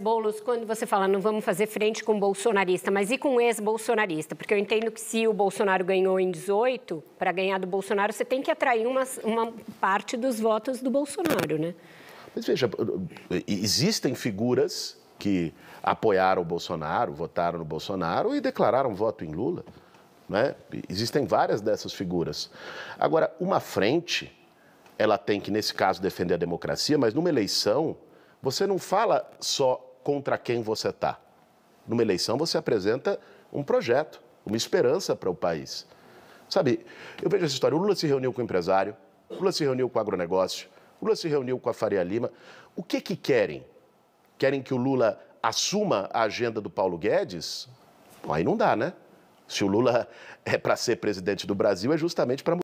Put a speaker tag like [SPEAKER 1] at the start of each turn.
[SPEAKER 1] Boulos, quando você fala não vamos fazer frente com bolsonarista, mas e com ex-bolsonarista? Porque eu entendo que se o Bolsonaro ganhou em 18, para ganhar do Bolsonaro, você tem que atrair uma, uma parte dos votos do Bolsonaro,
[SPEAKER 2] né? Mas veja, existem figuras que apoiaram o Bolsonaro, votaram no Bolsonaro e declararam voto em Lula. Né? Existem várias dessas figuras. Agora, uma frente, ela tem que, nesse caso, defender a democracia, mas numa eleição, você não fala só contra quem você está. Numa eleição, você apresenta um projeto, uma esperança para o país. Sabe, eu vejo essa história. O Lula se reuniu com o empresário, o Lula se reuniu com o agronegócio, o Lula se reuniu com a Faria Lima. O que, que querem? Querem que o Lula assuma a agenda do Paulo Guedes? Aí não dá, né? Se o Lula é para ser presidente do Brasil, é justamente para